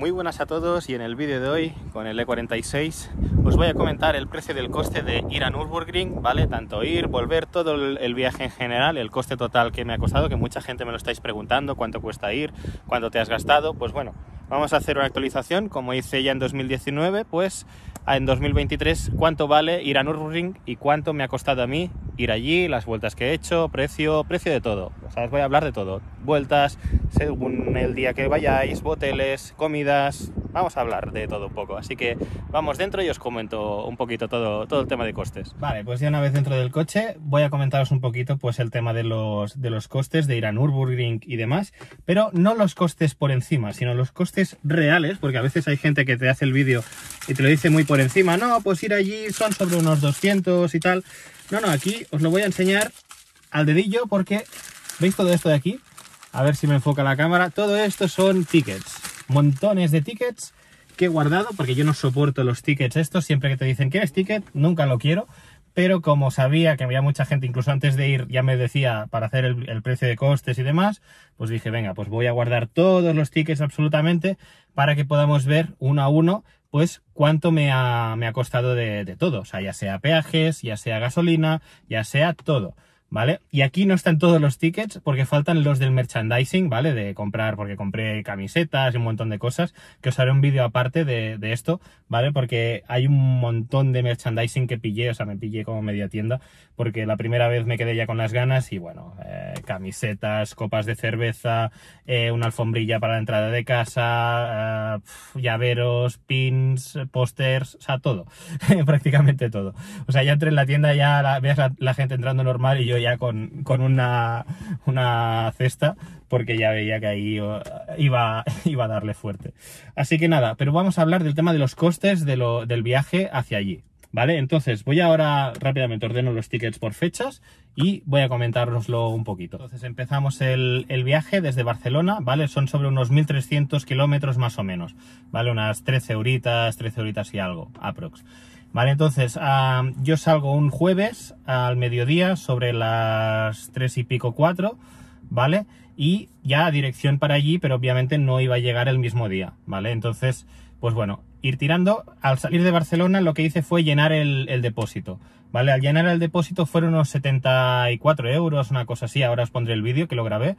Muy buenas a todos y en el vídeo de hoy con el E46 os voy a comentar el precio del coste de ir a Nürburgring, ¿vale? Tanto ir, volver, todo el viaje en general, el coste total que me ha costado, que mucha gente me lo estáis preguntando, cuánto cuesta ir, cuánto te has gastado, pues bueno, vamos a hacer una actualización como hice ya en 2019, pues en 2023 cuánto vale ir a Nürburgring y cuánto me ha costado a mí ir allí, las vueltas que he hecho, precio, precio de todo. O sea, os voy a hablar de todo. Vueltas, según el día que vayáis, boteles, comidas, vamos a hablar de todo un poco. Así que vamos dentro y os comento un poquito todo, todo el tema de costes. Vale, pues ya una vez dentro del coche voy a comentaros un poquito pues el tema de los, de los costes de ir a nurburgring y demás, pero no los costes por encima, sino los costes reales, porque a veces hay gente que te hace el vídeo y te lo dice muy por encima, no, pues ir allí son sobre unos 200 y tal, no, no, aquí os lo voy a enseñar al dedillo porque veis todo esto de aquí. A ver si me enfoca la cámara. Todo esto son tickets. Montones de tickets que he guardado porque yo no soporto los tickets estos. Siempre que te dicen, que es ticket? Nunca lo quiero pero como sabía que había mucha gente, incluso antes de ir ya me decía para hacer el, precio de costes y demás, pues dije, venga, pues voy a guardar todos los tickets absolutamente para que podamos ver uno a uno, pues cuánto me ha, costado de, de todo, o sea, ya sea peajes, ya sea gasolina, ya sea todo. ¿vale? Y aquí no están todos los tickets porque faltan los del merchandising, ¿vale? De comprar, porque compré camisetas y un montón de cosas, que os haré un vídeo aparte de, esto, ¿vale? Porque hay un montón de merchandising que pillé, o sea, me pillé como media tienda, porque la primera vez me quedé ya con las ganas y bueno, eh, camisetas, copas de cerveza, eh, una alfombrilla para la entrada de casa, eh, llaveros, pins, pósters, o sea, todo, prácticamente todo. O sea, ya entré en la tienda, ya la, veas la gente entrando normal y yo ya con, una, cesta porque ya veía que ahí oh, iba, iba a darle fuerte. Así que nada, pero vamos a hablar del tema de los costes del viaje hacia allí. ¿Vale? Entonces voy ahora rápidamente, ordeno los tickets por fechas y voy a comentárnoslo un poquito. Entonces empezamos el, viaje desde Barcelona, ¿vale? Son sobre unos 1.300 kilómetros más o menos, ¿vale? Unas 13 horitas, 13 horitas y algo, aprox. Vale, entonces ah, yo salgo un jueves al mediodía sobre las 3 y pico 4, ¿vale? Y ya dirección para allí, pero obviamente no iba a llegar el mismo día, ¿vale? Entonces, pues bueno, ir tirando. Al salir de Barcelona lo que hice fue llenar el, el depósito, ¿vale? Al llenar el depósito fueron unos 74 euros, una cosa así, ahora os pondré el vídeo que lo grabé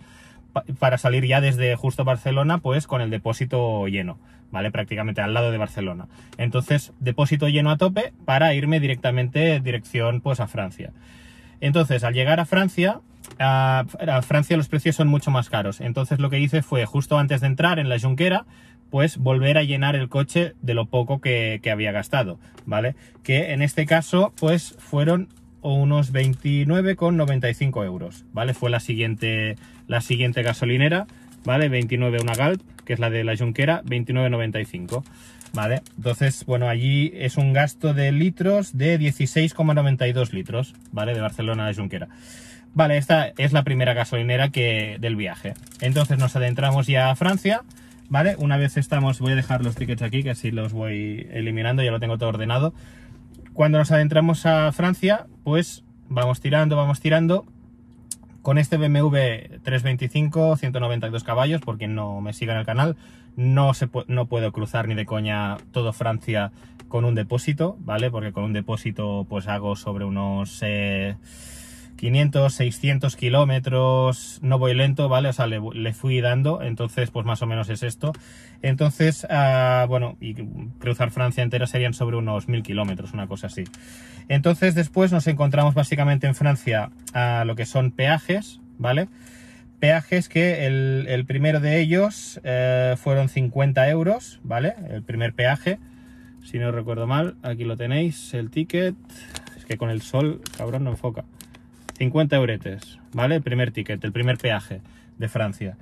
para salir ya desde justo Barcelona, pues con el depósito lleno, ¿vale? Prácticamente al lado de Barcelona. Entonces, depósito lleno a tope para irme directamente dirección pues a Francia. Entonces, al llegar a Francia, a, Francia los precios son mucho más caros. Entonces, lo que hice fue, justo antes de entrar en la Junquera, pues volver a llenar el coche de lo poco que había gastado, ¿vale? Que en este caso, pues fueron o unos 29,95 euros, ¿vale? Fue la siguiente, la siguiente gasolinera, ¿vale? 29 una Galp, que es la de la Junquera, 29,95, ¿vale? Entonces, bueno, allí es un gasto de litros de 16,92 litros, ¿vale? De Barcelona a la Junquera. Vale, esta es la primera gasolinera que, del viaje. Entonces nos adentramos ya a Francia, ¿vale? Una vez estamos, voy a dejar los tickets aquí, que así los voy eliminando, ya lo tengo todo ordenado cuando nos adentramos a Francia, pues vamos tirando, vamos tirando. Con este BMW 325, 192 caballos, Porque no me siga en el canal, no, se puedo cruzar ni de coña todo Francia con un depósito, ¿vale? Porque con un depósito pues hago sobre unos... Eh, 500, 600 kilómetros, no voy lento, ¿vale? O sea, le, fui dando, entonces pues más o menos es esto. Entonces, ah, bueno, y cruzar Francia entera serían sobre unos 1000 kilómetros, una cosa así. Entonces después nos encontramos básicamente en Francia a lo que son peajes, ¿vale? Peajes que el, primero de ellos eh, fueron 50 euros, ¿vale? El primer peaje, si no recuerdo mal, aquí lo tenéis, el ticket. Es que con el sol, cabrón, no enfoca. 50 euretes, ¿vale? El primer ticket, el primer peaje de Francia.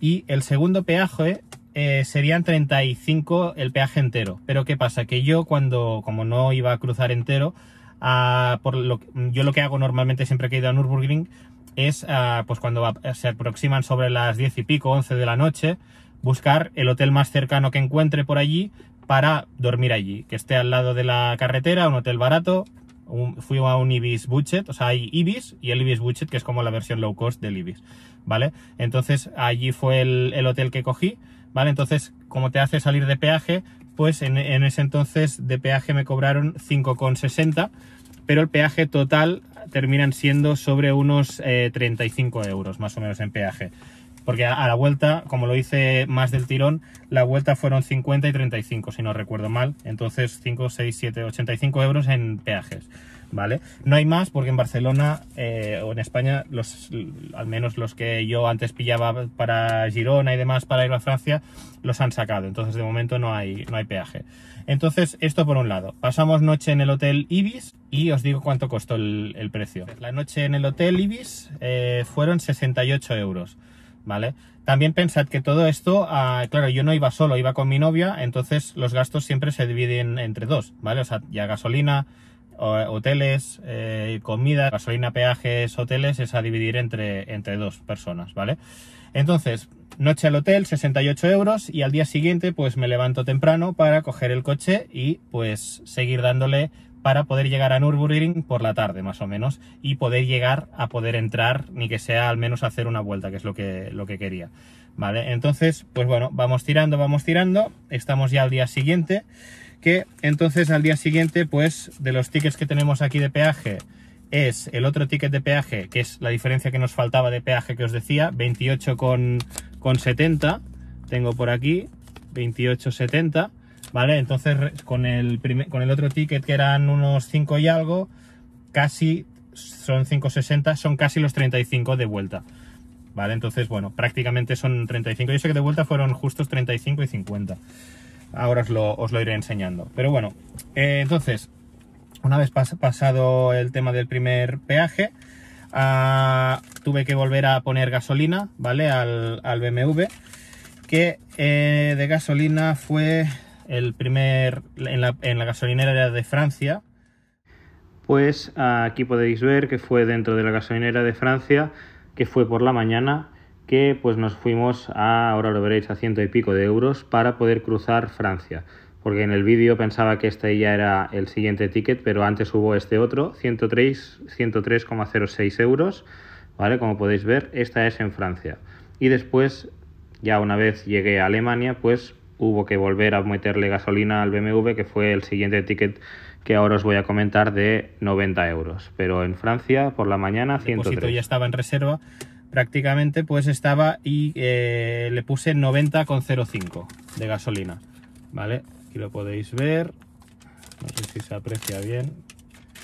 Y el segundo peaje eh, serían 35 el peaje entero. Pero ¿qué pasa? Que yo cuando, como no iba a cruzar entero, ah, por lo, yo lo que hago normalmente siempre que he ido a Nürburgring es, ah, pues cuando se aproximan sobre las 10 y pico, 11 de la noche, buscar el hotel más cercano que encuentre por allí para dormir allí, que esté al lado de la carretera, un hotel barato, fui a un Ibis Budget, o sea, hay Ibis y el Ibis Budget, que es como la versión low cost del Ibis, ¿vale? Entonces allí fue el, hotel que cogí, ¿vale? Entonces, como te hace salir de peaje, pues en, ese entonces de peaje me cobraron 5,60, pero el peaje total terminan siendo sobre unos 35 eh, euros más o menos en peaje porque a, la vuelta, como lo hice más del tirón, la vuelta fueron 50 y 35, si no recuerdo mal. Entonces 5, 6, 7, 85 euros en peajes. ¿Vale? No hay más porque en Barcelona eh, o en España, al menos los que yo antes pillaba para Girona y demás para ir a Francia, los han sacado. Entonces de momento no hay, no hay peaje. Entonces esto por un lado. Pasamos noche en el Hotel Ibis y os digo cuánto costó el, precio. La noche en el Hotel Ibis eh, fueron 68 euros. ¿vale? También pensad que todo esto, ah, claro, yo no iba solo, iba con mi novia, entonces los gastos siempre se dividen entre dos, ¿vale? O sea, ya gasolina, hoteles, eh, comida, gasolina, peajes, hoteles, es a dividir entre, entre dos personas, ¿vale? Entonces, noche al hotel, 68 euros, y al día siguiente, pues me levanto temprano para coger el coche y pues seguir dándole para poder llegar a Nürburgring por la tarde más o menos y poder llegar a poder entrar ni que sea al menos hacer una vuelta que es lo que, lo que quería vale entonces pues bueno vamos tirando vamos tirando estamos ya al día siguiente que entonces al día siguiente pues de los tickets que tenemos aquí de peaje es el otro ticket de peaje que es la diferencia que nos faltaba de peaje que os decía 28,70 con, tengo por aquí 28,70 ¿vale? Entonces con el, con el otro ticket que eran unos 5 y algo, casi son 5,60, son casi los 35 de vuelta. ¿Vale? Entonces, bueno, prácticamente son 35. Yo sé que de vuelta fueron justos 35 y 50. Ahora os lo, os lo iré enseñando. Pero bueno, eh, entonces, una vez pasado el tema del primer peaje, ah, tuve que volver a poner gasolina, ¿vale? Al, al BMW, que eh, de gasolina fue el primer en la, en la gasolinera de Francia? Pues aquí podéis ver que fue dentro de la gasolinera de Francia, que fue por la mañana, que pues nos fuimos a, ahora lo veréis, a ciento y pico de euros para poder cruzar Francia. Porque en el vídeo pensaba que este ya era el siguiente ticket, pero antes hubo este otro, 103,06 euros. ¿Vale? Como podéis ver, esta es en Francia. Y después, ya una vez llegué a Alemania, pues hubo que volver a meterle gasolina al BMW, que fue el siguiente ticket que ahora os voy a comentar de 90 euros. Pero en Francia, por la mañana, 103. El ya estaba en reserva prácticamente, pues estaba y eh, le puse 90,05 de gasolina. ¿Vale? Aquí lo podéis ver. No sé si se aprecia bien.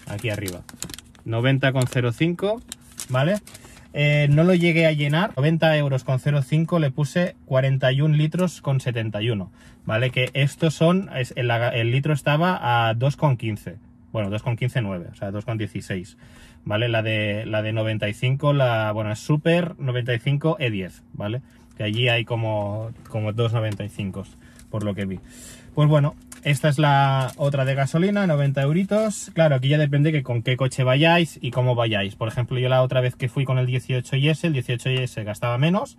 Aquí arriba. 90,05, ¿vale? Eh, no lo llegué a llenar, 90 euros con 0,5 le puse 41 litros con 71, ¿vale? Que estos son, el, litro estaba a 2,15, bueno, 2,15,9, o sea, 2,16, ¿vale? La de, la de 95, la, bueno, es Super 95 E10, ¿vale? Que allí hay como, como 2,95, por lo que vi. Pues bueno, esta es la otra de gasolina, 90 euritos. Claro, aquí ya depende que con qué coche vayáis y cómo vayáis. Por ejemplo, yo la otra vez que fui con el 18IS, el 18IS gastaba menos.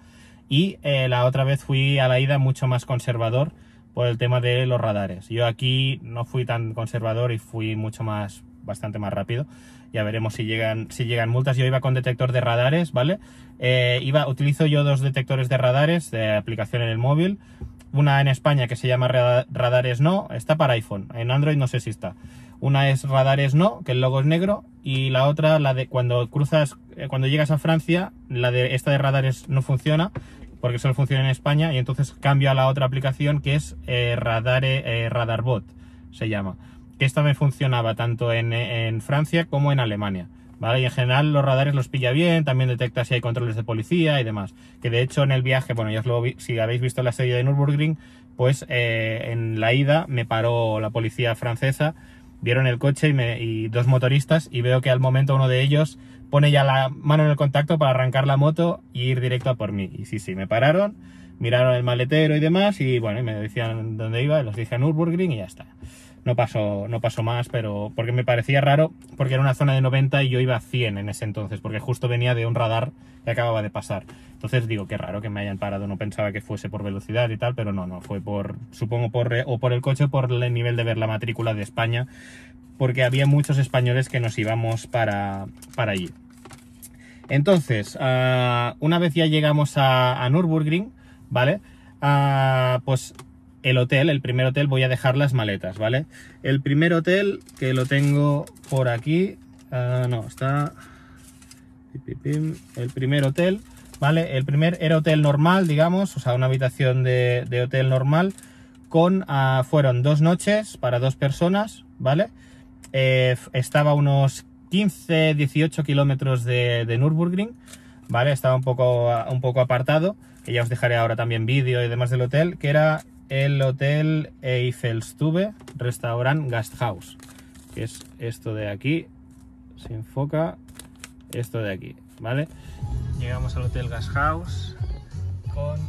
Y eh, la otra vez fui a la ida mucho más conservador por el tema de los radares. Yo aquí no fui tan conservador y fui mucho más, bastante más rápido. Ya veremos si llegan, si llegan multas. Yo iba con detector de radares, ¿vale? Eh, iba, utilizo yo dos detectores de radares de aplicación en el móvil una en España que se llama Radares No, está para iPhone, en Android no sé si está. Una es Radares No, que el logo es negro, y la otra, la de cuando cruzas, eh, cuando llegas a Francia, la de esta de Radares no funciona, porque solo funciona en España, y entonces cambio a la otra aplicación que es Radar eh, Radare, eh, Radarbot, se llama. Que esta me funcionaba tanto en Francia como en Alemania. ¿vale? Y en general los radares los pilla bien, también detecta si hay controles de policía y demás. Que de hecho en el viaje, bueno, ya os lo vi, si habéis visto la serie de Nürburgring, pues eh, en la ida me paró la policía francesa, vieron el coche y, y dos motoristas y veo que al momento uno de ellos pone ya la mano en el contacto para arrancar la moto y ir directo a por mí. Y sí, sí, me pararon, miraron el maletero y demás y bueno, y me decían dónde iba, los dije a Nürburgring y ya está no pasó, no pasó más, pero porque me parecía raro, porque era una zona de 90 y yo iba a 100 en ese entonces, porque justo venía de un radar que acababa de pasar. Entonces digo, qué raro que me hayan parado, no pensaba que fuese por velocidad y tal, pero no, no, fue por, supongo, por, o por el coche, por el nivel de ver la matrícula de España, porque había muchos españoles que nos íbamos para, para allí. Entonces, ah, una vez ya llegamos a, Nürburgring, ¿vale? Ah, pues el hotel, el primer hotel, voy a dejar las maletas, ¿vale? El primer hotel, que lo tengo por aquí, ah, no, está... El primer hotel, ¿vale? El primer era hotel normal, digamos, o sea, una habitación de, hotel normal, con... Ah, fueron dos noches para dos personas, ¿vale? Eh, estaba unos 15, 18 kilómetros de, de Nürburgring, ¿vale? Estaba un poco, ah, un poco apartado, que ya os dejaré ahora también vídeo y demás del hotel, que era el hotel Eiffelstube Restaurant Gasthaus, que es esto de aquí, se enfoca esto de aquí, ¿vale? Llegamos al hotel Gasthaus con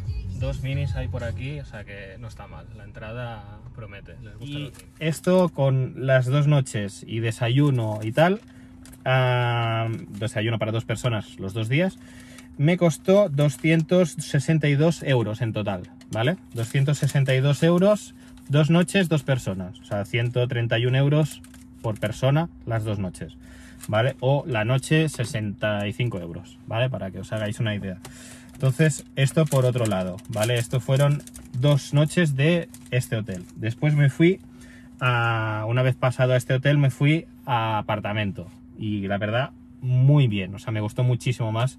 dos minis ahí por aquí, o sea que no está mal, la entrada promete. y esto con las dos noches y desayuno y tal, desayuno para dos personas los dos días, me costó 262 euros en total. ¿vale? 262 euros, dos noches, dos personas, o sea, 131 euros por persona las dos noches, ¿vale? O la noche 65 euros, ¿vale? Para que os hagáis una idea. Entonces, esto por otro lado, ¿vale? Esto fueron dos noches de este hotel. Después me fui a, una vez pasado a este hotel, me fui a apartamento. Y la verdad, muy bien, o sea, me gustó muchísimo más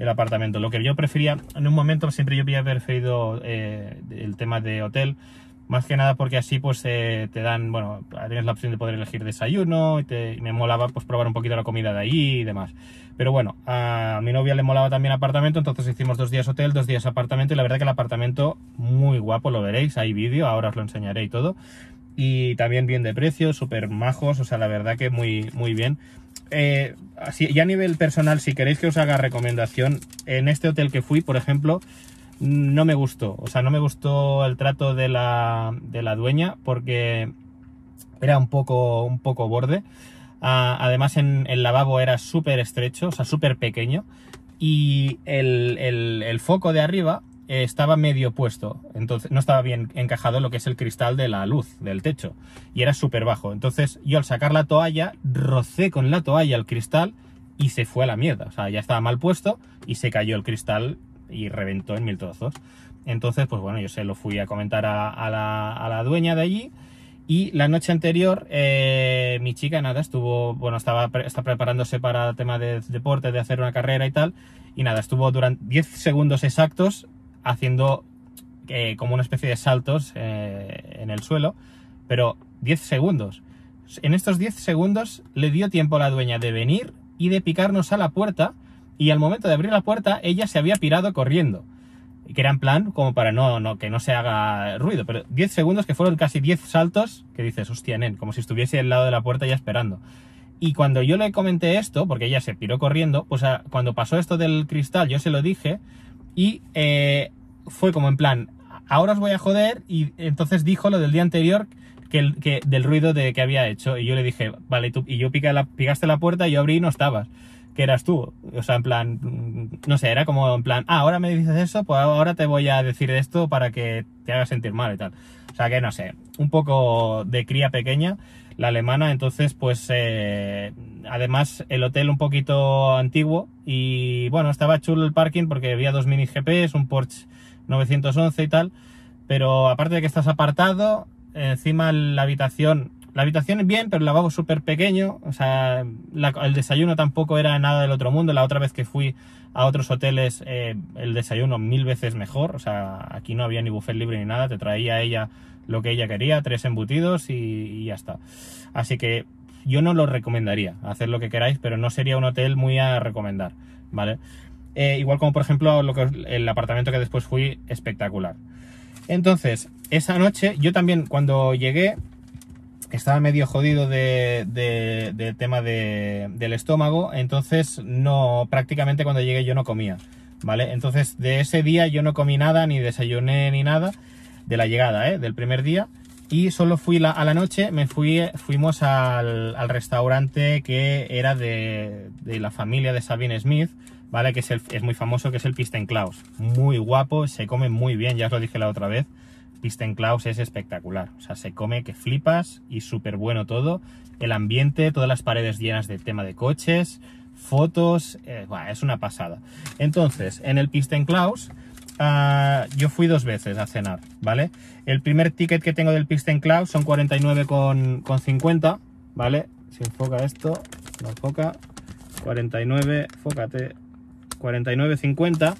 el apartamento. Lo que yo prefería, en un momento siempre yo había preferido eh, el tema de hotel, más que nada porque así pues eh, te dan, bueno, tienes la opción de poder elegir desayuno y, me molaba pues probar un poquito la comida de allí y demás. Pero bueno, a mi novia le molaba también apartamento, entonces hicimos dos días hotel, dos días apartamento y la verdad que el apartamento muy guapo, lo veréis, hay vídeo, ahora os lo enseñaré y todo. Y también bien de precio, súper majos, o sea, la verdad que muy, muy bien. Eh, y así, a nivel personal, si queréis que os haga recomendación, en este hotel que fui, por ejemplo, no me gustó. O sea, no me gustó el trato de la, dueña porque era un poco, un poco borde. Ah, además, en el lavabo era súper estrecho, o sea, súper pequeño. Y el foco de arriba eh, estaba medio puesto, entonces no estaba bien encajado lo que es el cristal de la luz del techo y era súper bajo. Entonces yo al sacar la toalla, rocé con la toalla el cristal y se fue a la mierda. O sea, ya estaba mal puesto y se cayó el cristal y reventó en mil trozos. Entonces, pues bueno, yo se lo fui a comentar a, la, dueña de allí. Y la noche anterior, eh, mi chica, nada, estuvo, bueno, estaba está preparándose para tema de deporte, de hacer una carrera y tal. Y nada, estuvo durante 10 segundos exactos haciendo eh, como una especie de saltos eh, en el suelo, pero 10 segundos. En estos 10 segundos le dio tiempo a la dueña de venir y de picarnos a la puerta, y al momento de abrir la puerta ella se había pirado corriendo. Que era en plan como para no, no que no se haga ruido, pero 10 segundos que fueron casi 10 saltos que dice sostienen como si estuviese al lado de la puerta ya esperando. Y cuando yo le comenté esto, porque ella se piró corriendo, pues ah, cuando pasó esto del cristal, yo se lo dije, y eh, fue como en plan, ahora os voy a joder. Y entonces dijo lo del día anterior que, que del ruido de, que había hecho. Y yo le dije, vale, tú, y yo pica la, picaste la puerta, y yo abrí y no estabas. Que eras tú. O sea, en plan, no sé, era como en plan, ah, ahora me dices eso, pues ahora te voy a decir esto para que te hagas sentir mal y tal. O sea que no sé, un poco de cría pequeña la alemana. Entonces, pues eh, además el hotel un poquito antiguo y bueno, estaba chulo el parking porque había dos mini GPs, un Porsche 911 y tal. Pero aparte de que estás apartado, encima la habitación, la habitación es bien, pero el lavabo súper pequeño. O sea, el desayuno tampoco era nada del otro mundo. La otra vez que fui a otros hoteles, eh, el desayuno mil veces mejor. O sea, aquí no había ni buffet libre ni nada. Te traía ella lo que ella quería, tres embutidos y, ya está. Así que yo no lo recomendaría, hacer lo que queráis, pero no sería un hotel muy a recomendar, ¿vale? Eh, igual como por ejemplo lo que, el apartamento que después fui, espectacular. Entonces, esa noche, yo también cuando llegué, estaba medio jodido del de, tema del estómago, entonces no, prácticamente cuando llegué yo no comía, ¿vale? Entonces de ese día yo no comí nada, ni desayuné ni nada, de la llegada, ¿eh? del primer día. Y solo fui a la noche, me fui, fuimos al, restaurante que era de, la familia de Sabine Smith, ¿vale? Que es, muy famoso, que es el Pisten Klaus. Muy guapo, se come muy bien, ya os lo dije la otra vez. Pisten Klaus es espectacular. O sea, se come que flipas y súper bueno todo. El ambiente, todas las paredes llenas de tema de coches, fotos. Eh, es una pasada. Entonces, en el Pisten Klaus yo fui dos veces a cenar, ¿vale? El primer ticket que tengo del Pixten Cloud son 49,50, ¿vale? Si enfoca esto, no enfoca. 49, fócate. 49,50,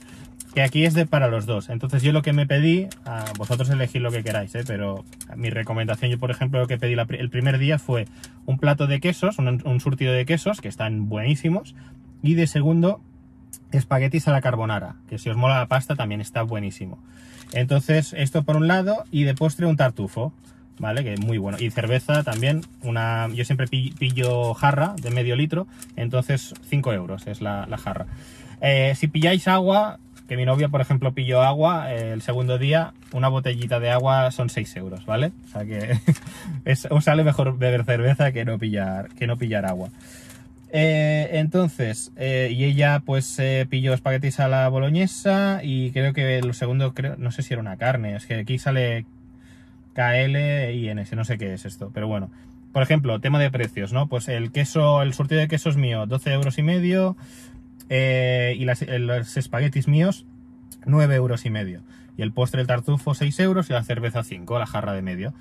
que aquí es de para los dos. Entonces yo lo que me pedí, a vosotros elegís lo que queráis, ¿eh? pero mi recomendación, yo por ejemplo lo que pedí el primer día fue un plato de quesos, un surtido de quesos, que están buenísimos, y de segundo espaguetis a la carbonara, que si os mola la pasta también está buenísimo. Entonces, esto por un lado, y de postre un tartufo, ¿vale? Que es muy bueno. Y cerveza también, una yo siempre pillo jarra de medio litro, entonces 5 euros es la, jarra. Eh, si pilláis agua, que mi novia, por ejemplo, pilló agua eh, el segundo día, una botellita de agua son 6 euros, ¿vale? O sea que os sale mejor beber cerveza que no pillar, que no pillar agua. Eh, entonces, eh, y ella pues eh, pilló espaguetis a la boloñesa y creo que el segundo, no sé si era una carne, es que aquí sale KL y NS, no sé qué es esto, pero bueno. Por ejemplo, tema de precios, ¿no? Pues el queso, el surtido de quesos mío, 12 euros y medio, y los espaguetis míos, 9 euros y medio el postre del tartufo 6 euros y la cerveza 5, la jarra de medio.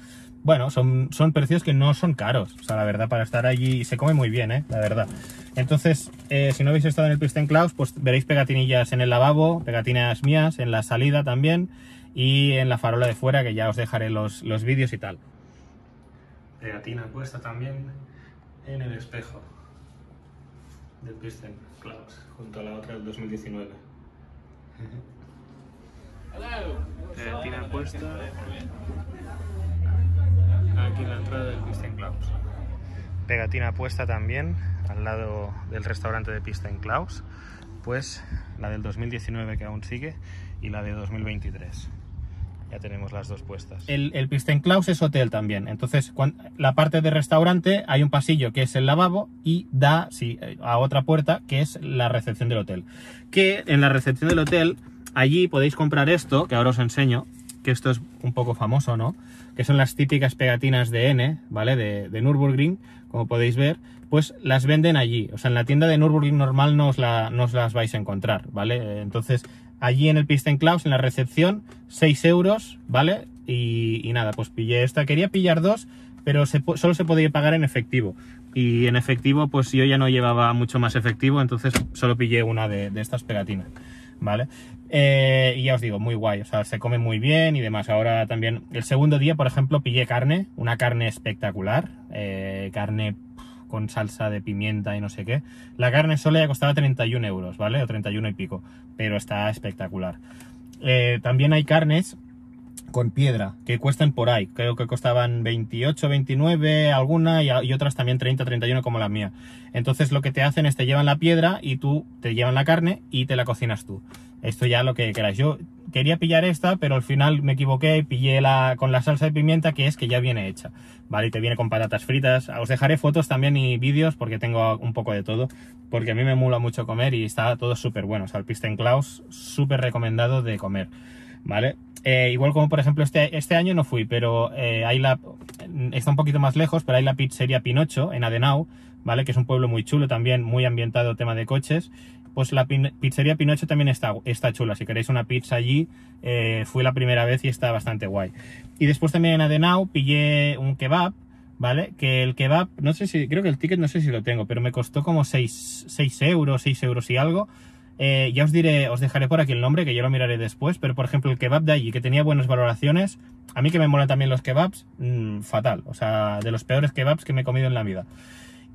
Bueno, son, son precios que no son caros, o sea, la verdad, para estar allí se come muy bien, ¿eh? la verdad. Entonces, eh, si no habéis estado en el Pristen Klaus, pues veréis pegatinillas en el lavabo, pegatinas mías, en la salida también y en la farola de fuera, que ya os dejaré los, los vídeos y tal. Pegatina puesta también en el espejo del Pristen junto a la otra del 2019 pegatina eh, puesta aquí en la entrada del Pisten Klaus. Pegatina puesta también al lado del restaurante de en Klaus, pues la del 2019 que aún sigue y la de 2023 ya tenemos las dos puestas. El, en Klaus es hotel también. Entonces, la parte de restaurante hay un pasillo que es el lavabo y da eh, a otra puerta que es la recepción del hotel. Que en la recepción del hotel allí podéis comprar esto, que ahora os enseño, que esto es un poco famoso, ¿no? Que son las típicas pegatinas de N, ¿vale? De, de Nürburgring, como podéis ver, pues las venden allí. O sea, en la tienda de Nürburgring normal no os, las vais a encontrar, ¿vale? Entonces, allí en el Pisten Klaus, en la recepción, 6 euros, ¿vale? Y, nada, pues pillé esta. Quería pillar dos, pero solo se podía pagar en efectivo. Y en efectivo, pues yo ya no llevaba mucho más efectivo, entonces solo pillé una de, de estas pegatinas. ¿vale? Eh, y ya os digo, muy guay, o sea, se come muy bien y demás. Ahora también, el segundo día, por ejemplo, pillé carne, una carne espectacular, eh, carne con salsa de pimienta y no sé qué. La carne sola ya costaba 31 euros, ¿vale? O 31 y pico, pero está espectacular. Eh, también hay carnes con piedra, que cuestan por ahí. Creo que costaban 28, 29, alguna y, otras también 30, 31 como la mía. Entonces lo que te hacen es te llevan la piedra y tú te llevan la carne y te la cocinas tú. Esto ya lo que queráis. Yo quería pillar esta, pero al final me equivoqué y pillé la con la salsa de pimienta que es que ya viene hecha. Vale, y te viene con patatas fritas. Ah, os dejaré fotos también y vídeos porque tengo un poco de todo, porque a mí me mula mucho comer y está todo súper bueno. O sea, el Pisten Klaus súper recomendado de comer. ¿vale? Eh, igual como por ejemplo este, este año no fui, pero eh, hay la, está un poquito más lejos, pero hay la pizzería Pinocho en Adenau, ¿vale? Que es un pueblo muy chulo también, muy ambientado tema de coches. Pues la pizzería Pinocho también está, está chula, si queréis una pizza allí, eh, fui la primera vez y está bastante guay. Y después también en Adenau pillé un kebab, ¿vale? Que el kebab, no sé si, creo que el ticket no sé si lo tengo, pero me costó como 6, 6 euros, 6 euros y algo, eh, ya os diré, os dejaré por aquí el nombre, que yo lo miraré después, pero por ejemplo el kebab de allí, que tenía buenas valoraciones, a mí que me molan también los kebabs, mm, fatal, o sea, de los peores kebabs que me he comido en la vida.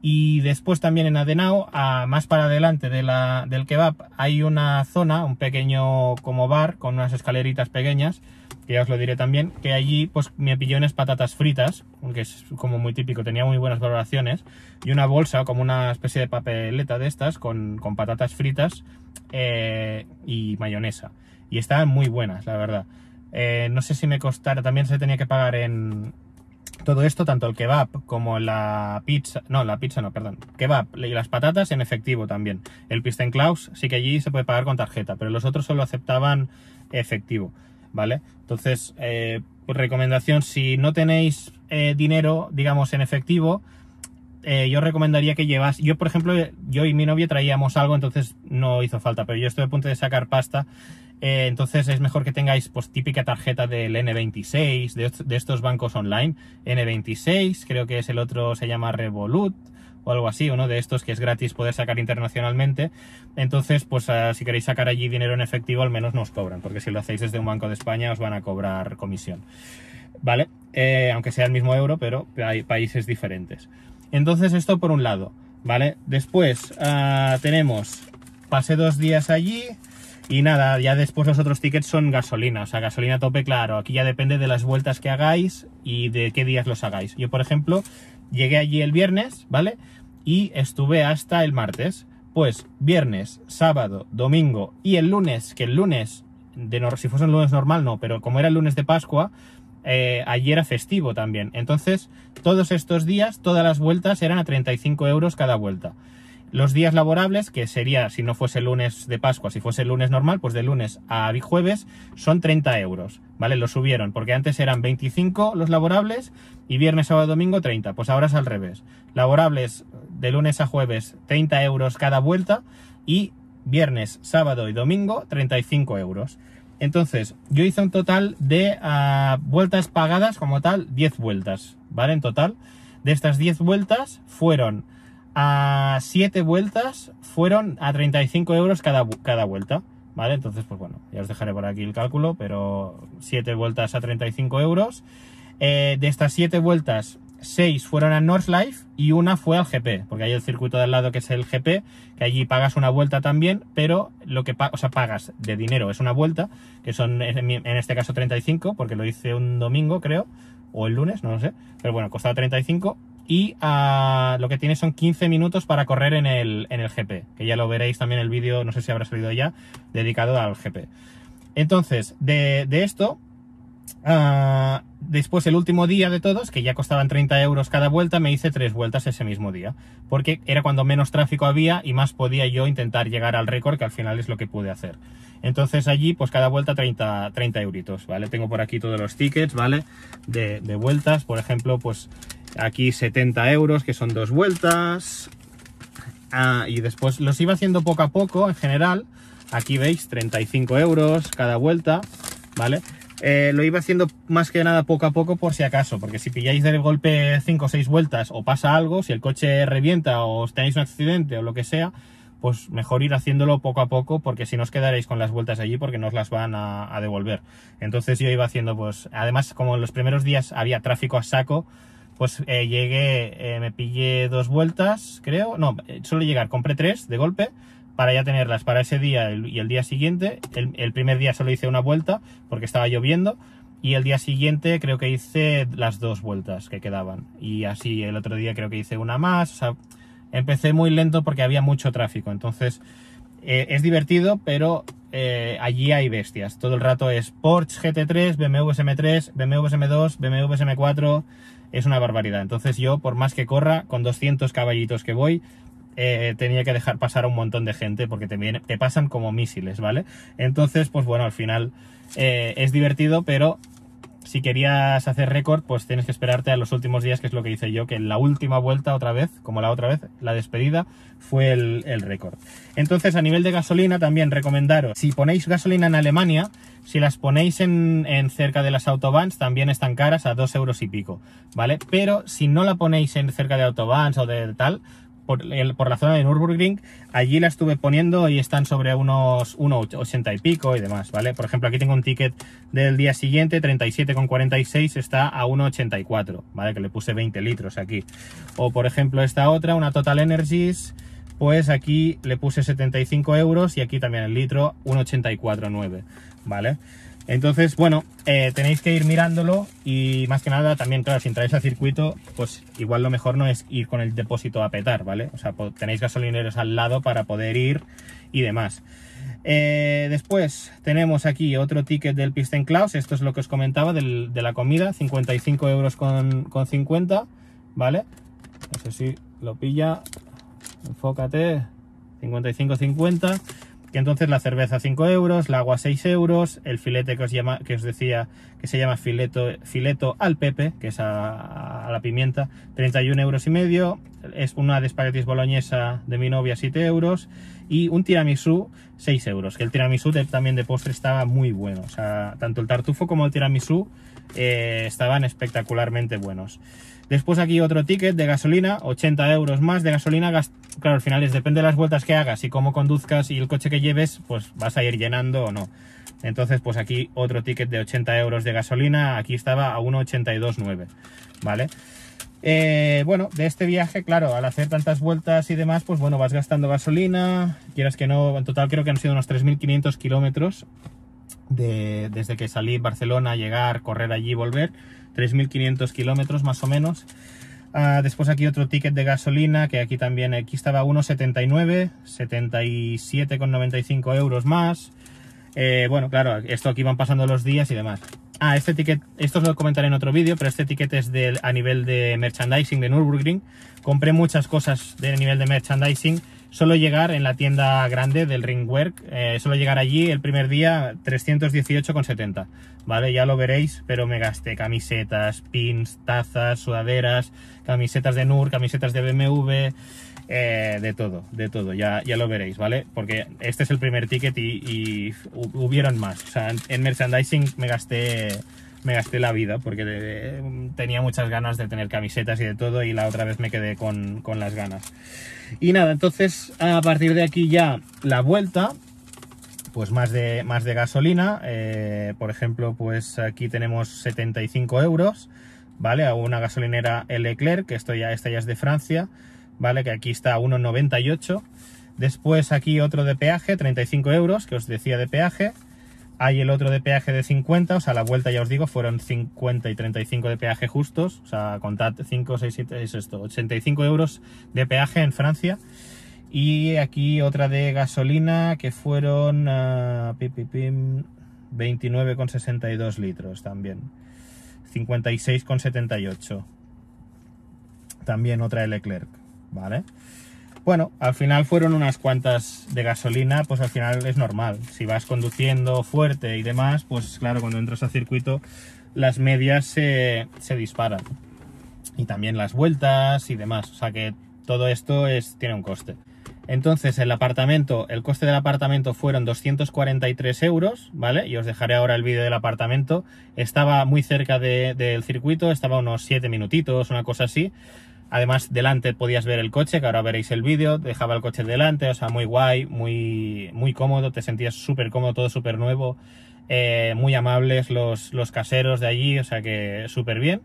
Y después también en Adenau, más para adelante del kebab, hay una zona, un pequeño como bar, con unas escaleritas pequeñas, que ya os lo diré también, que allí pues me pilló unas patatas fritas, que es como muy típico, tenía muy buenas valoraciones, y una bolsa, como una especie de papeleta de estas, con, patatas fritas eh, y mayonesa. Y estaban muy buenas, la verdad. Eh, no sé si me costara, también se tenía que pagar en todo esto, tanto el kebab como la pizza, no, la pizza no, perdón, kebab y las patatas en efectivo también. El Klaus, sí que allí se puede pagar con tarjeta, pero los otros solo aceptaban efectivo. ¿vale? Entonces, eh, pues, recomendación, si no tenéis eh, dinero, digamos, en efectivo, eh, yo recomendaría que llevas. Yo, por ejemplo, yo y mi novia traíamos algo, entonces no hizo falta, pero yo estoy a punto de sacar pasta. entonces es mejor que tengáis pues típica tarjeta del N26, de, de, estos bancos online. N26, creo que es el otro, se llama Revolut, o algo así, uno de estos que es gratis poder sacar internacionalmente. Entonces, pues ah, si queréis sacar allí dinero en efectivo, al menos nos cobran, porque si lo hacéis desde un banco de España os van a cobrar comisión. ¿Vale? Eh, aunque sea el mismo euro, pero hay países diferentes. Entonces, esto por un lado, ¿vale? Después ah, tenemos, pasé dos días allí. Y nada, ya después los otros tickets son gasolina, o sea, gasolina tope, claro. Aquí ya depende de las vueltas que hagáis y de qué días los hagáis. Yo, por ejemplo, llegué allí el viernes, ¿vale? Y estuve hasta el martes. Pues viernes, sábado, domingo y el lunes, que el lunes, de no, si fuese un lunes normal no, pero como era el lunes de Pascua, eh, allí era festivo también. Entonces, todos estos días, todas las vueltas eran a 35 euros cada vuelta. Los días laborables, que sería si no fuese lunes de Pascua, si fuese lunes normal, pues de lunes a jueves son 30 euros, ¿vale? Lo subieron, porque antes eran 25 los laborables y viernes, sábado, domingo 30, pues ahora es al revés. Laborables de lunes a jueves 30 euros cada vuelta y viernes, sábado y domingo 35 euros. Entonces, yo hice un total de ah, vueltas pagadas como tal, 10 vueltas, ¿vale? En total, de estas 10 vueltas fueron a 7 vueltas fueron a 35 euros cada, cada vuelta. ¿Vale? Entonces, pues bueno, ya os dejaré por aquí el cálculo, pero 7 vueltas a 35 euros. Eh, de estas 7 vueltas, 6 fueron a Northlife y una fue al GP, porque hay el circuito del lado que es el GP, que allí pagas una vuelta también, pero lo que pagas de dinero es una vuelta, que son en este caso 35, porque lo hice un domingo, creo, o el lunes, no lo sé, pero bueno, costaba 35 y ah, lo que tiene son 15 minutos para correr en el, GP, que ya lo veréis también el vídeo, no sé si habrá salido ya, dedicado al GP. Entonces, de, esto, ah, después el último día de todos, que ya costaban 30 euros cada vuelta, me hice tres vueltas ese mismo día, porque era cuando menos tráfico había y más podía yo intentar llegar al récord, que al final es lo que pude hacer. Entonces allí, pues cada vuelta 30, 30 euritos, ¿vale? Tengo por aquí todos los tickets, ¿vale? De, de vueltas, por ejemplo, pues Aquí 70 euros, que son dos vueltas. Ah, y después los iba haciendo poco a poco, en general. Aquí veis, 35 euros cada vuelta, ¿vale? Eh, lo iba haciendo más que nada poco a poco por si acaso, porque si pilláis del golpe 5 o 6 vueltas o pasa algo, si el coche revienta o tenéis un accidente o lo que sea, pues mejor ir haciéndolo poco a poco, porque si no os quedaréis con las vueltas allí porque no os las van a, devolver. Entonces yo iba haciendo, pues, además como en los primeros días había tráfico a saco, pues eh, llegué, eh, me pillé dos vueltas, creo, no, eh, suele llegar, compré tres de golpe para ya tenerlas para ese día y el día siguiente. El, primer día solo hice una vuelta porque estaba lloviendo y el día siguiente creo que hice las dos vueltas que quedaban y así el otro día creo que hice una más, empecé muy lento porque había mucho tráfico, entonces es divertido, pero allí hay bestias. Todo el rato es Porsche GT3, BMW SM3, BMW M 2 BMW M 4 es una barbaridad. Entonces yo, por más que corra, con 200 caballitos que voy, eh, tenía que dejar pasar a un montón de gente porque te, te pasan como misiles, ¿vale? Entonces, pues bueno, al final eh, es divertido, pero si querías hacer récord, pues tienes que esperarte a los últimos días, que es lo que hice yo, que en la última vuelta otra vez, como la otra vez, la despedida, fue el, récord. Entonces, a nivel de gasolina, también recomendaros, si ponéis gasolina en Alemania, si las ponéis en, en cerca de las autobans, también están caras a 2 euros y pico, ¿vale? Pero si no la ponéis en cerca de autobans o de tal, por, la zona de Nürburgring, allí la estuve poniendo y están sobre unos 1,80 y pico y demás, ¿vale? Por ejemplo, aquí tengo un ticket del día siguiente, 37,46, está a 1,84, ¿vale? Que le puse 20 litros aquí. O por ejemplo esta otra, una Total Energies, pues aquí le puse 75 euros y aquí también el litro 1,84,9, ¿vale? vale entonces, bueno, eh, tenéis que ir mirándolo y más que nada también, claro, si entráis al circuito, pues igual lo mejor no es ir con el depósito a petar, ¿vale? O sea, tenéis gasolineros al lado para poder ir y demás. Eh, después tenemos aquí otro ticket del Pisten Klaus, esto es lo que os comentaba de la comida, 55 euros con, con 50, ¿vale? No sé si lo pilla, enfócate, 55,50 que entonces la cerveza 5 euros, el agua 6 euros, el filete que os, decía que se llama fileto, fileto al pepe, que es a, la pimienta, 31 euros y medio, es una de espaguetis boloñesa de mi novia 7 euros y un tiramisú 6 euros, que el tiramisú también de postre estaba muy bueno, o sea, tanto el tartufo como el tiramisú eh, estaban espectacularmente buenos. Después aquí otro ticket de gasolina, 80 euros más de gasolina. Claro, al final depende de las vueltas que hagas y cómo conduzcas y el coche que lleves, pues vas a ir llenando o no. Entonces, pues aquí otro ticket de 80 euros de gasolina. Aquí estaba a 1,82,9. ¿Vale? Eh, bueno, de este viaje, claro, al hacer tantas vueltas y demás, pues bueno, vas gastando gasolina. Quieras que no, en total creo que han sido unos 3.500 kilómetros desde que salí Barcelona, llegar, correr allí y volver. 3.500 kilómetros más o menos. Ah, después aquí otro ticket de gasolina, que aquí también, aquí estaba 1,79, 77,95 euros más. Eh, bueno, claro, esto aquí van pasando los días y demás. Ah, este ticket, esto os lo comentaré en otro vídeo, pero este ticket es del, a nivel de merchandising de Nürburgring. Compré muchas cosas de nivel de merchandising solo llegar en la tienda grande del Ringwerk, eh, solo llegar allí el primer día 318,70, ¿vale? Ya lo veréis, pero me gasté camisetas, pins, tazas, sudaderas, camisetas de NUR, camisetas de BMW, eh, de todo, de todo, ya, ya lo veréis, ¿vale? Porque este es el primer ticket y, y hubieron más, o sea, en merchandising me gasté me gasté la vida porque tenía muchas ganas de tener camisetas y de todo y la otra vez me quedé con, las ganas. Y nada, entonces a partir de aquí ya la vuelta, pues más de, más de gasolina, eh, por ejemplo, pues aquí tenemos 75 euros, ¿vale? una gasolinera Leclerc, que esto ya, esta ya es de Francia, ¿vale? Que aquí está 1,98. Después aquí otro de peaje, 35 euros, que os decía de peaje. Hay el otro de peaje de 50, o sea, la vuelta ya os digo, fueron 50 y 35 de peaje justos, o sea, contad 5, 6, 7, es esto, 85 euros de peaje en Francia. Y aquí otra de gasolina que fueron 29,62 ah, litros también, 56,78. También otra de Leclerc, ¿vale? Bueno, al final fueron unas cuantas de gasolina, pues al final es normal. Si vas conduciendo fuerte y demás, pues claro, cuando entras al circuito las medias se, disparan. Y también las vueltas y demás. O sea que todo esto es, tiene un coste. Entonces, el apartamento, el coste del apartamento fueron 243 euros, ¿vale? Y os dejaré ahora el vídeo del apartamento. Estaba muy cerca del circuito, estaba unos 7 minutitos, una cosa así. Además, delante podías ver el coche, que ahora veréis el vídeo, dejaba el coche delante, o sea, muy guay, muy, muy cómodo, te sentías súper cómodo, todo súper nuevo, eh, muy amables los, los, caseros de allí, o sea que súper bien.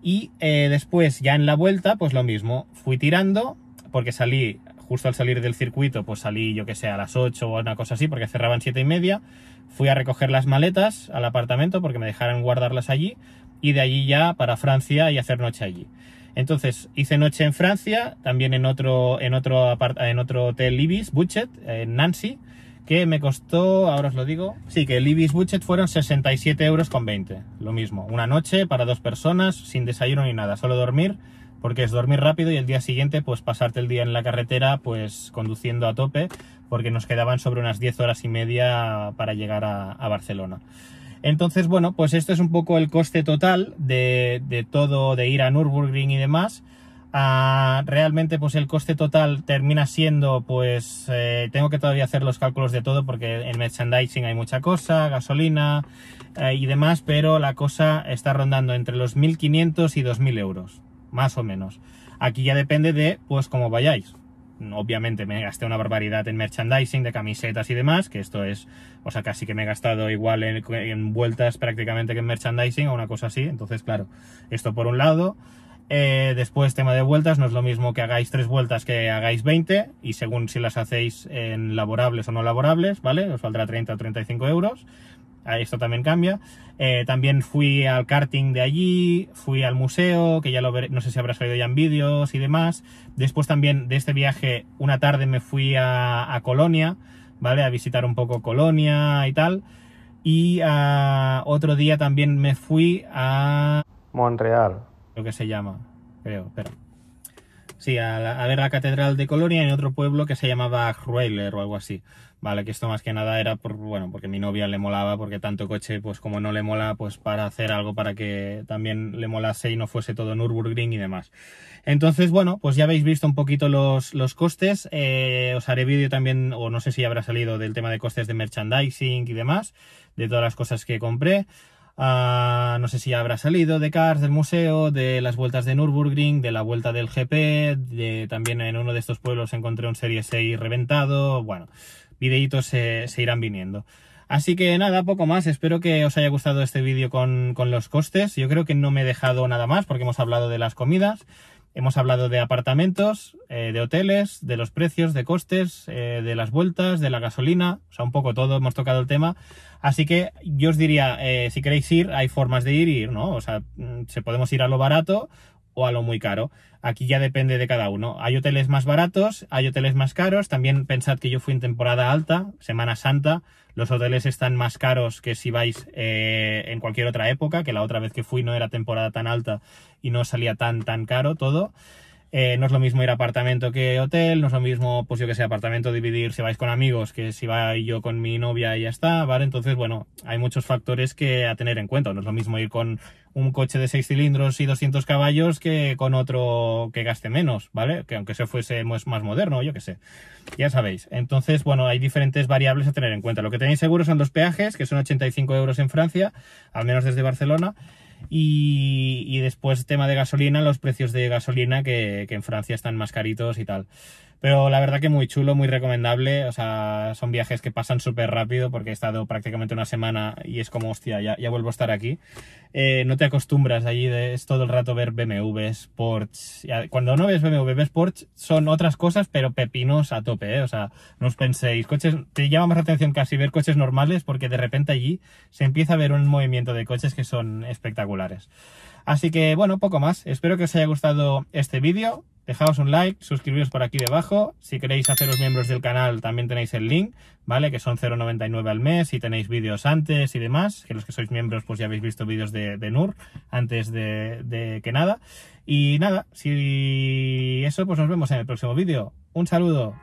Y eh, después, ya en la vuelta, pues lo mismo, fui tirando, porque salí, justo al salir del circuito, pues salí, yo que sé, a las 8 o una cosa así, porque cerraban 7 y media, fui a recoger las maletas al apartamento, porque me dejaron guardarlas allí, y de allí ya para Francia y hacer noche allí. Entonces hice noche en Francia, también en otro, en otro, en otro hotel Ibis, budget en Nancy, que me costó, ahora os lo digo, sí, que el Ibis Budget fueron 67 euros con 20, lo mismo, una noche para dos personas, sin desayuno ni nada, solo dormir, porque es dormir rápido y el día siguiente, pues pasarte el día en la carretera, pues conduciendo a tope, porque nos quedaban sobre unas 10 horas y media para llegar a Barcelona. Entonces, bueno, pues esto es un poco el coste total de, todo, de ir a Nürburgring y demás. Ah, realmente, pues el coste total termina siendo, pues, eh, tengo que todavía hacer los cálculos de todo porque en merchandising hay mucha cosa, gasolina eh, y demás, pero la cosa está rondando entre los 1.500 y 2.000 euros, más o menos. Aquí ya depende de, pues, cómo vayáis obviamente me gasté una barbaridad en merchandising de camisetas y demás, que esto es o sea, casi que me he gastado igual en, vueltas prácticamente que en merchandising o una cosa así. Entonces, claro, esto por un lado. Eh, después, tema de vueltas, no es lo mismo que hagáis tres vueltas que hagáis 20, y según si las hacéis en laborables o no laborables, ¿vale? Os faltará 30 o 35 euros. Ah, esto también cambia. Eh, también fui al karting de allí, fui al museo, que ya lo veré, no sé si habrá salido ya en vídeos y demás. Después también de este viaje, una tarde me fui a, a Colonia, ¿vale? A visitar un poco Colonia y tal. Y ah, otro día también me fui a... Montreal. Lo que se llama, creo, pero sí, a, ver la catedral de Colonia en otro pueblo que se llamaba Rueller o algo así. Vale, que esto más que nada era por, bueno, porque mi novia le molaba, porque tanto coche, pues como no le mola, pues para hacer algo para que también le molase y no fuese todo Nürburgring y demás. Entonces, bueno, pues ya habéis visto un poquito los, costes. Eh, os haré vídeo también, o no sé si habrá salido del tema de costes de merchandising y demás, de todas las cosas que compré. Ah, no sé si habrá salido de Cars, del museo, de las vueltas de Nürburgring, de la vuelta del GP, también en uno de estos pueblos encontré un Serie 6 reventado, bueno, videitos se, irán viniendo. Así que nada, poco más, espero que os haya gustado este vídeo con, con los costes, yo creo que no me he dejado nada más porque hemos hablado de las comidas, Hemos hablado de apartamentos, eh, de hoteles, de los precios, de costes, eh, de las vueltas, de la gasolina, o sea, un poco todo, hemos tocado el tema. Así que yo os diría, eh, si queréis ir, hay formas de ir ir, ¿no? O sea, mm, se podemos ir a lo barato o a lo muy caro. Aquí ya depende de cada uno. Hay hoteles más baratos, hay hoteles más caros. También pensad que yo fui en temporada alta, Semana Santa, los hoteles están más caros que si vais eh, en cualquier otra época, que la otra vez que fui no era temporada tan alta y no salía tan, tan caro todo. Eh, no es lo mismo ir a apartamento que hotel, no es lo mismo, pues yo que sé, apartamento dividir si vais con amigos que si va yo con mi novia y ya está, ¿vale? Entonces, bueno, hay muchos factores que a tener en cuenta. No es lo mismo ir con un coche de seis cilindros y 200 caballos que con otro que gaste menos, ¿vale? Que aunque se fuese más moderno, yo que sé. Ya sabéis. Entonces, bueno, hay diferentes variables a tener en cuenta. Lo que tenéis seguro son dos peajes, que son 85 euros en Francia, al menos desde Barcelona. Y, después tema de gasolina, los precios de gasolina que, que en Francia están más caritos y tal. Pero la verdad que muy chulo, muy recomendable. O sea, son viajes que pasan súper rápido porque he estado prácticamente una semana y es como, hostia, ya, vuelvo a estar aquí. Eh, no te acostumbras allí, de, es todo el rato ver BMWs, Porsche. Cuando no ves BMW, ves Porsche, son otras cosas, pero pepinos a tope, ¿eh? O sea, no os penséis, coches, te llama más la atención casi ver coches normales porque de repente allí se empieza a ver un movimiento de coches que son espectaculares. Así que bueno, poco más. Espero que os haya gustado este vídeo. Dejaos un like, suscribiros por aquí debajo. Si queréis haceros miembros del canal, también tenéis el link, ¿vale? Que son 0,99 al mes y tenéis vídeos antes y demás. Que los que sois miembros, pues ya habéis visto vídeos de, NUR antes de, de que nada. Y nada, si eso, pues nos vemos en el próximo vídeo. Un saludo.